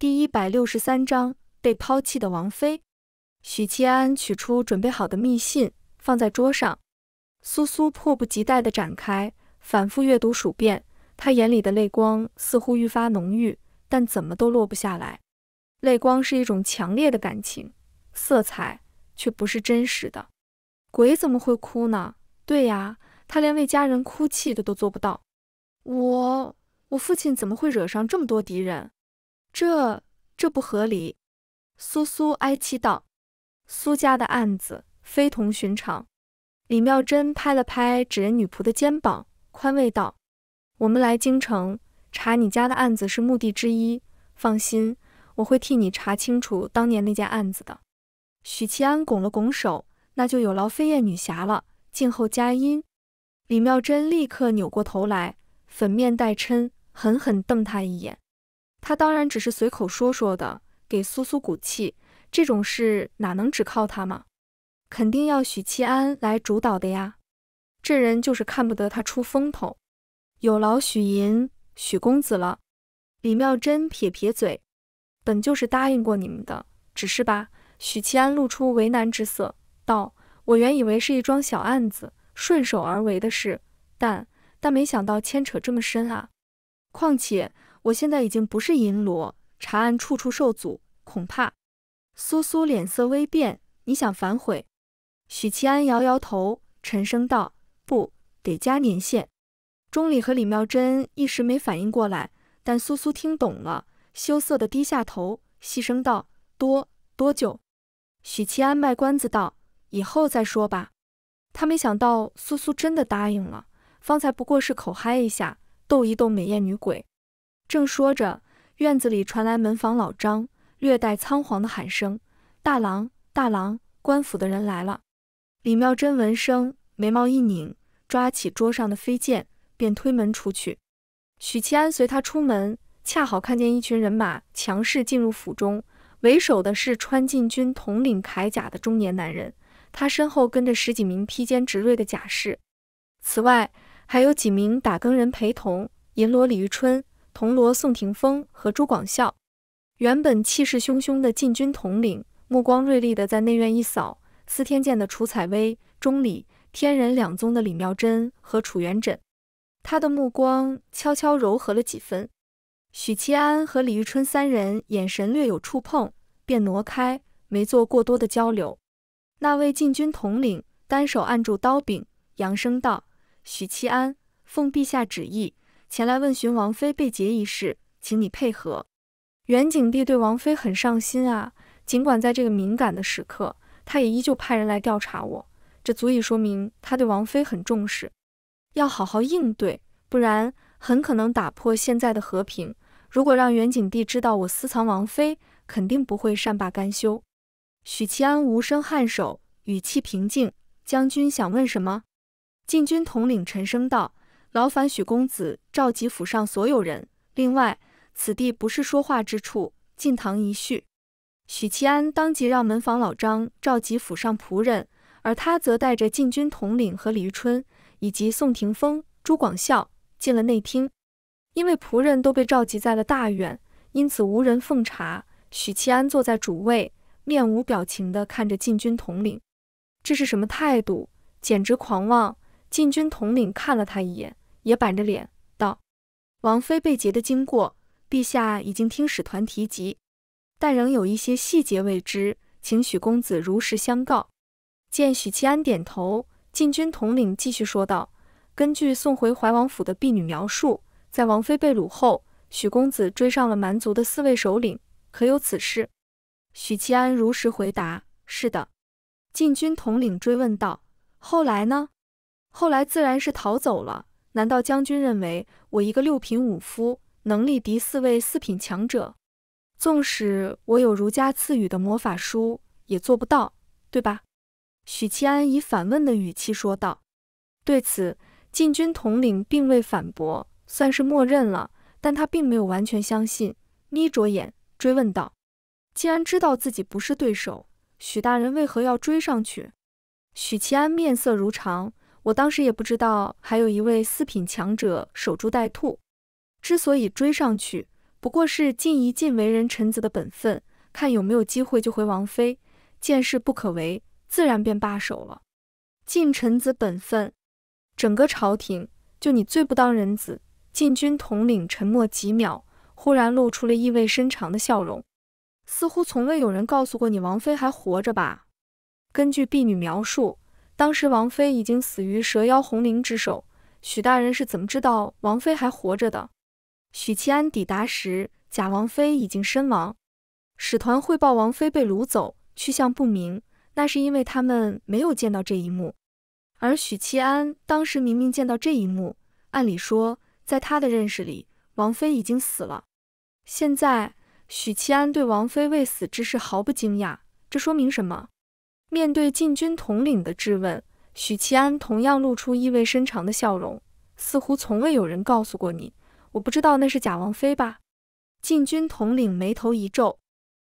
第一百六十三章被抛弃的王妃。许七安取出准备好的密信，放在桌上。苏苏迫不及待地展开，反复阅读数遍。她眼里的泪光似乎愈发浓郁，但怎么都落不下来。泪光是一种强烈的感情色彩，却不是真实的。鬼怎么会哭呢？对呀，他连为家人哭泣的都做不到。我，我父亲怎么会惹上这么多敌人？这这不合理！苏苏哀戚道：“苏家的案子非同寻常。”李妙珍拍了拍纸人女仆的肩膀，宽慰道：“我们来京城查你家的案子是目的之一，放心，我会替你查清楚当年那件案子的。”许七安拱了拱手：“那就有劳飞燕女侠了，静候佳音。”李妙珍立刻扭过头来，粉面带嗔，狠狠瞪他一眼。他当然只是随口说说的，给苏苏鼓气，这种事哪能只靠他嘛？肯定要许七安来主导的呀！这人就是看不得他出风头，有劳许银许公子了。李妙真撇撇嘴，本就是答应过你们的，只是吧。许七安露出为难之色，道：“我原以为是一桩小案子，顺手而为的事，但但没想到牵扯这么深啊！况且……”我现在已经不是银罗，查案处处受阻，恐怕。苏苏脸色微变，你想反悔？许七安摇摇头，沉声道：“不得加年限。”钟礼和李妙珍一时没反应过来，但苏苏听懂了，羞涩的低下头，细声道：“多多久？”许七安卖关子道：“以后再说吧。”他没想到苏苏真的答应了，方才不过是口嗨一下，逗一逗美艳女鬼。正说着，院子里传来门房老张略带仓皇的喊声：“大郎，大郎，官府的人来了！”李妙珍闻声，眉毛一拧，抓起桌上的飞剑，便推门出去。许七安随他出门，恰好看见一群人马强势进入府中，为首的是穿禁军统领铠甲的中年男人，他身后跟着十几名披肩执锐的甲士，此外还有几名打更人陪同银罗李玉春。铜锣，宋廷锋和朱广孝，原本气势汹汹的禁军统领目光锐利的在内院一扫，司天监的楚采薇、钟礼，天人两宗的李妙珍和楚元稹，他的目光悄悄柔和了几分。许七安和李玉春三人眼神略有触碰，便挪开，没做过多的交流。那位禁军统领单手按住刀柄，扬声道：“许七安，奉陛下旨意。”前来问询王妃被劫一事，请你配合。袁景帝对王妃很上心啊，尽管在这个敏感的时刻，他也依旧派人来调查我，这足以说明他对王妃很重视。要好好应对，不然很可能打破现在的和平。如果让袁景帝知道我私藏王妃，肯定不会善罢甘休。许其安无声颔首，语气平静。将军想问什么？禁军统领沉声道。劳烦许公子召集府上所有人。另外，此地不是说话之处，进堂一叙。许七安当即让门房老张召集府上仆人，而他则带着禁军统领和李玉春以及宋廷锋、朱广孝进了内厅。因为仆人都被召集在了大院，因此无人奉茶。许七安坐在主位，面无表情地看着禁军统领，这是什么态度？简直狂妄！禁军统领看了他一眼，也板着脸道：“王妃被劫的经过，陛下已经听使团提及，但仍有一些细节未知，请许公子如实相告。”见许七安点头，禁军统领继续说道：“根据送回怀王府的婢女描述，在王妃被掳后，许公子追上了蛮族的四位首领，可有此事？”许七安如实回答：“是的。”禁军统领追问道：“后来呢？”后来自然是逃走了。难道将军认为我一个六品武夫能力敌四位四品强者？纵使我有儒家赐予的魔法书，也做不到，对吧？许七安以反问的语气说道。对此，禁军统领并未反驳，算是默认了。但他并没有完全相信，眯着眼追问道：“既然知道自己不是对手，许大人为何要追上去？”许七安面色如常。我当时也不知道还有一位四品强者守株待兔，之所以追上去，不过是尽一尽为人臣子的本分，看有没有机会救回王妃。见势不可为，自然便罢手了。尽臣子本分，整个朝廷就你最不当人子。禁军统领沉默几秒，忽然露出了意味深长的笑容，似乎从未有人告诉过你王妃还活着吧？根据婢女描述。当时王妃已经死于蛇妖红绫之手，许大人是怎么知道王妃还活着的？许七安抵达时，假王妃已经身亡。使团汇报王妃被掳走，去向不明。那是因为他们没有见到这一幕，而许七安当时明明见到这一幕，按理说在他的认识里，王妃已经死了。现在许七安对王妃未死之事毫不惊讶，这说明什么？面对禁军统领的质问，许七安同样露出意味深长的笑容，似乎从未有人告诉过你。我不知道那是假王妃吧？禁军统领眉头一皱，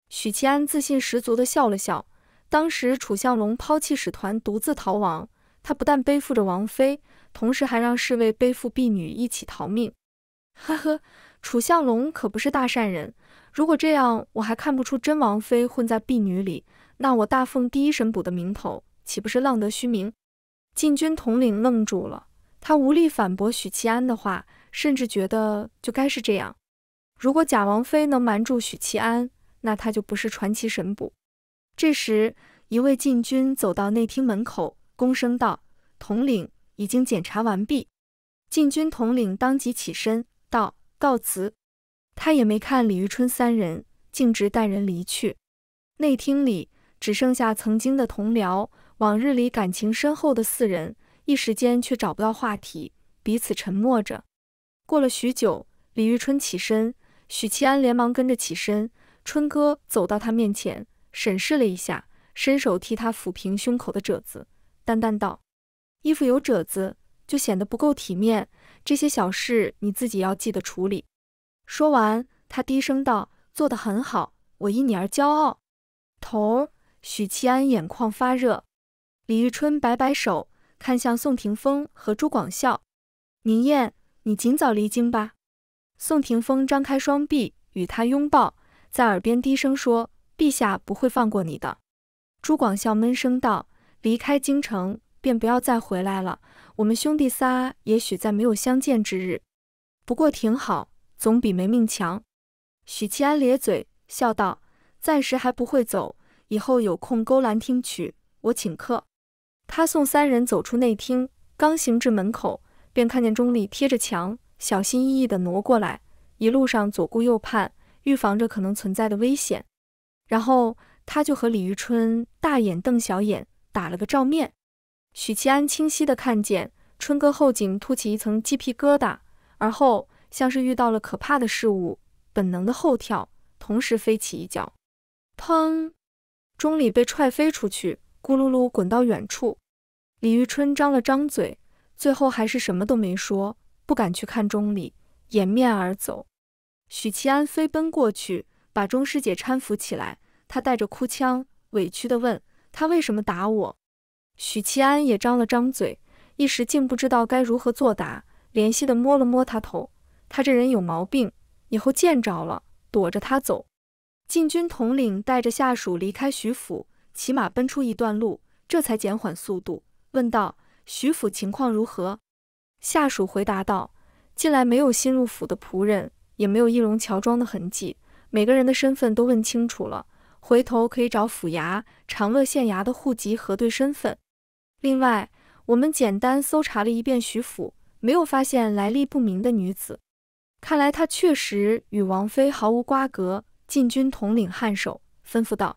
许七安自信十足地笑了笑。当时楚相龙抛弃使团，独自逃亡，他不但背负着王妃，同时还让侍卫背负婢女一起逃命。呵呵，楚相龙可不是大善人。如果这样，我还看不出真王妃混在婢女里。那我大奉第一神捕的名头岂不是浪得虚名？禁军统领愣住了，他无力反驳许七安的话，甚至觉得就该是这样。如果假王妃能瞒住许七安，那他就不是传奇神捕。这时，一位禁军走到内厅门口，躬声道：“统领已经检查完毕。”禁军统领当即起身道：“告辞。”他也没看李玉春三人，径直带人离去。内厅里。只剩下曾经的同僚，往日里感情深厚的四人，一时间却找不到话题，彼此沉默着。过了许久，李玉春起身，许七安连忙跟着起身。春哥走到他面前，审视了一下，伸手替他抚平胸口的褶子，淡淡道：“衣服有褶子就显得不够体面，这些小事你自己要记得处理。”说完，他低声道：“做的很好，我因你而骄傲，头儿。”许七安眼眶发热，李玉春摆摆手，看向宋廷锋和朱广孝：“宁燕，你尽早离京吧。”宋廷锋张开双臂与他拥抱，在耳边低声说：“陛下不会放过你的。”朱广孝闷声道：“离开京城便不要再回来了，我们兄弟仨也许再没有相见之日。不过挺好，总比没命强。”许七安咧嘴笑道：“暂时还不会走。”以后有空勾栏听曲，我请客。他送三人走出内厅，刚行至门口，便看见钟丽贴着墙，小心翼翼的挪过来，一路上左顾右盼，预防着可能存在的危险。然后他就和李玉春大眼瞪小眼，打了个照面。许七安清晰的看见春哥后颈凸起一层鸡皮疙瘩，而后像是遇到了可怕的事物，本能的后跳，同时飞起一脚，砰。钟里被踹飞出去，咕噜噜滚到远处。李玉春张了张嘴，最后还是什么都没说，不敢去看钟离，掩面而走。许七安飞奔过去，把钟师姐搀扶起来。他带着哭腔，委屈地问：“他为什么打我？”许七安也张了张嘴，一时竟不知道该如何作答，怜惜地摸了摸他头：“他这人有毛病，以后见着了躲着他走。”禁军统领带着下属离开徐府，骑马奔出一段路，这才减缓速度，问道：“徐府情况如何？”下属回答道：“近来没有新入府的仆人，也没有易容乔装的痕迹，每个人的身份都问清楚了。回头可以找府衙、长乐县衙的户籍核对身份。另外，我们简单搜查了一遍徐府，没有发现来历不明的女子，看来她确实与王妃毫无瓜葛。”禁军统领颔首，吩咐道：“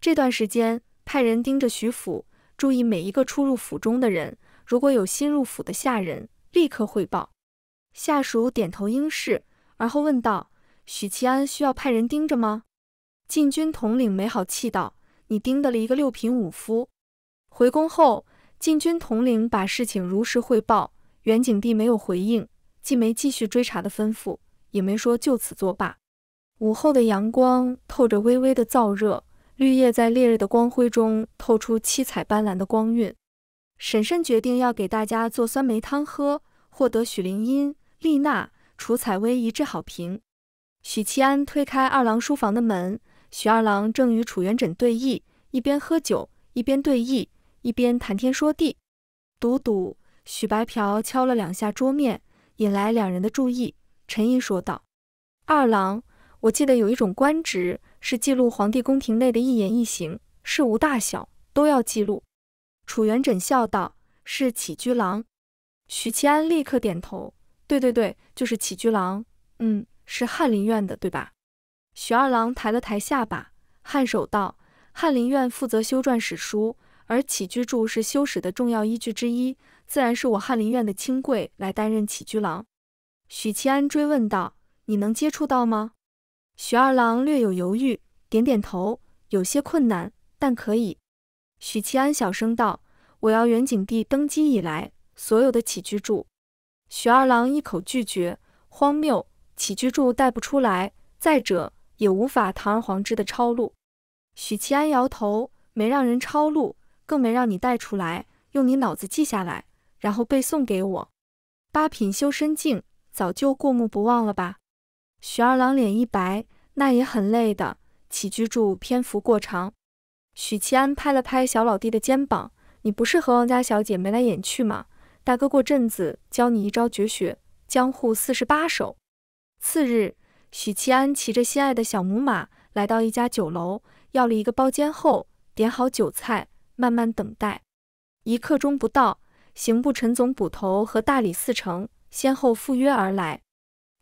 这段时间派人盯着徐府，注意每一个出入府中的人。如果有新入府的下人，立刻汇报。”下属点头应是，而后问道：“许其安需要派人盯着吗？”禁军统领没好气道：“你盯得了一个六品武夫。”回宫后，禁军统领把事情如实汇报。元景帝没有回应，既没继续追查的吩咐，也没说就此作罢。午后的阳光透着微微的燥热，绿叶在烈日的光辉中透出七彩斑斓的光晕。婶婶决定要给大家做酸梅汤喝，获得许灵音、丽娜、楚采薇一致好评。许七安推开二郎书房的门，许二郎正与楚元稹对弈，一边喝酒，一边对弈，一边谈天说地。赌赌，许白嫖敲了两下桌面，引来两人的注意，沉吟说道：“二郎。”我记得有一种官职是记录皇帝宫廷内的一言一行，事无大小都要记录。楚元稹笑道：“是起居郎。”许七安立刻点头：“对对对，就是起居郎。嗯，是翰林院的，对吧？”许二郎抬了抬下巴，颔首道：“翰林院负责修撰史书，而起居注是修史的重要依据之一，自然是我翰林院的清贵来担任起居郎。”许七安追问道：“你能接触到吗？”许二郎略有犹豫，点点头，有些困难，但可以。许七安小声道：“我要元景帝登基以来所有的起居注。”许二郎一口拒绝，荒谬，起居注带不出来，再者也无法堂而皇之的抄录。许七安摇头，没让人抄录，更没让你带出来，用你脑子记下来，然后背诵给我。八品修身镜早就过目不忘了吧？许二郎脸一白，那也很累的。起居住篇幅过长。许七安拍了拍小老弟的肩膀：“你不是和王家小姐眉来眼去吗？大哥过阵子教你一招绝学《江户四十八手》。”次日，许七安骑着心爱的小母马，来到一家酒楼，要了一个包间后，点好酒菜，慢慢等待。一刻钟不到，刑部陈总捕头和大理寺丞先后赴约而来。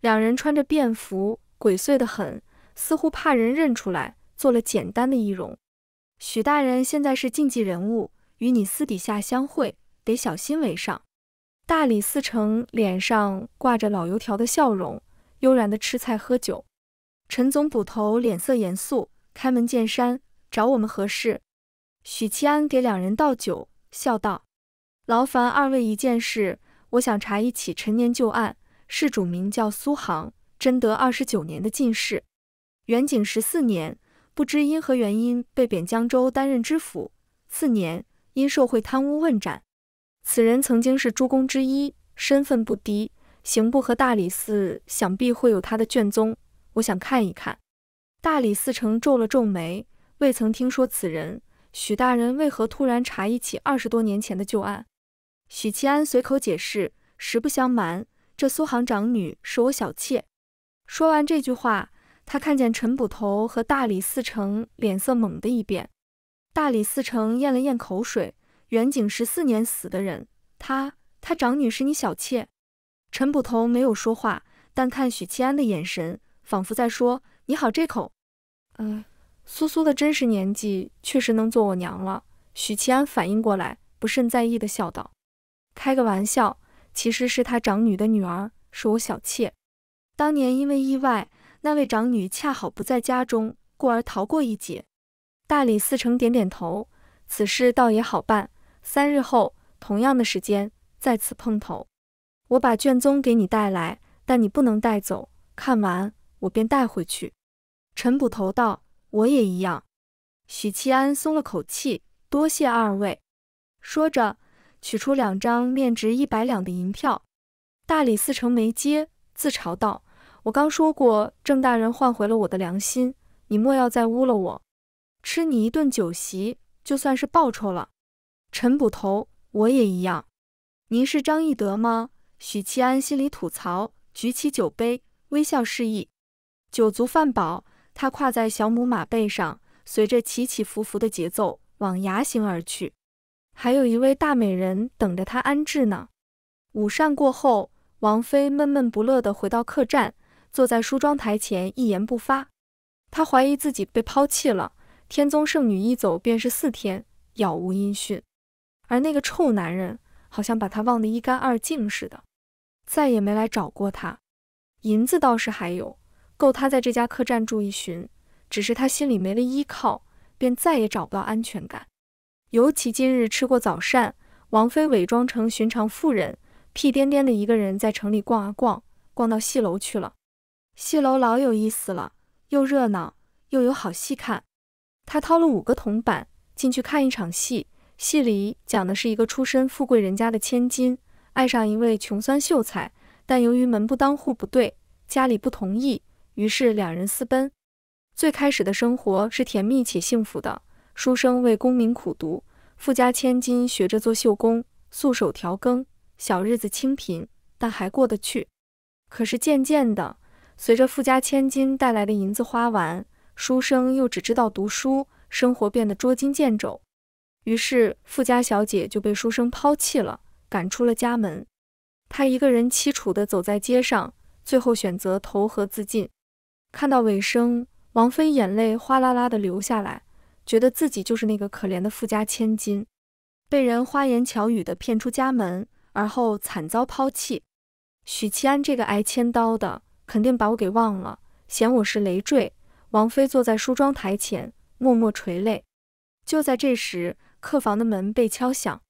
两人穿着便服，鬼祟得很，似乎怕人认出来，做了简单的易容。许大人现在是禁忌人物，与你私底下相会，得小心为上。大理寺丞脸上挂着老油条的笑容，悠然的吃菜喝酒。陈总捕头脸色严肃，开门见山，找我们何事？许七安给两人倒酒，笑道：“劳烦二位一件事，我想查一起陈年旧案。”事主名叫苏杭，贞德二十九年的进士，元景十四年不知因何原因被贬江州担任知府，次年因受贿贪污问斩。此人曾经是诸公之一，身份不低，刑部和大理寺想必会有他的卷宗，我想看一看。大理寺丞皱了皱眉，未曾听说此人，许大人为何突然查一起二十多年前的旧案？许七安随口解释，实不相瞒。这苏杭长女是我小妾。说完这句话，他看见陈捕头和大理寺丞脸色猛地一变。大理寺丞咽了咽口水，元景十四年死的人，他他长女是你小妾。陈捕头没有说话，但看许七安的眼神，仿佛在说你好这口。嗯，苏苏的真实年纪确实能做我娘了。许七安反应过来，不甚在意的笑道：“开个玩笑。”其实是他长女的女儿，是我小妾。当年因为意外，那位长女恰好不在家中，故而逃过一劫。大理寺丞点点头，此事倒也好办。三日后，同样的时间在此碰头。我把卷宗给你带来，但你不能带走。看完我便带回去。陈捕头道：“我也一样。”许七安松了口气，多谢二位。说着。取出两张面值一百两的银票，大理寺丞没接，自嘲道：“我刚说过，郑大人换回了我的良心，你莫要再污了我。吃你一顿酒席，就算是报酬了。”陈捕头，我也一样。您是张义德吗？许七安心里吐槽，举起酒杯，微笑示意。酒足饭饱，他跨在小母马背上，随着起起伏伏的节奏往崖行而去。还有一位大美人等着他安置呢。午膳过后，王妃闷闷不乐地回到客栈，坐在梳妆台前一言不发。她怀疑自己被抛弃了。天宗圣女一走便是四天，杳无音讯。而那个臭男人好像把她忘得一干二净似的，再也没来找过她。银子倒是还有，够她在这家客栈住一宿，只是她心里没了依靠，便再也找不到安全感。尤其今日吃过早膳，王妃伪装成寻常妇人，屁颠颠的一个人在城里逛啊逛，逛到戏楼去了。戏楼老有意思了，又热闹又有好戏看。她掏了五个铜板进去看一场戏，戏里讲的是一个出身富贵人家的千金爱上一位穷酸秀才，但由于门不当户不对，家里不同意，于是两人私奔。最开始的生活是甜蜜且幸福的。书生为功名苦读，富家千金学着做绣工，素手调羹，小日子清贫，但还过得去。可是渐渐的，随着富家千金带来的银子花完，书生又只知道读书，生活变得捉襟见肘。于是，富家小姐就被书生抛弃了，赶出了家门。她一个人凄楚的走在街上，最后选择投河自尽。看到尾声，王妃眼泪哗啦啦的流下来。觉得自己就是那个可怜的富家千金，被人花言巧语的骗出家门，而后惨遭抛弃。许七安这个挨千刀的，肯定把我给忘了，嫌我是累赘。王菲坐在梳妆台前，默默垂泪。就在这时，客房的门被敲响。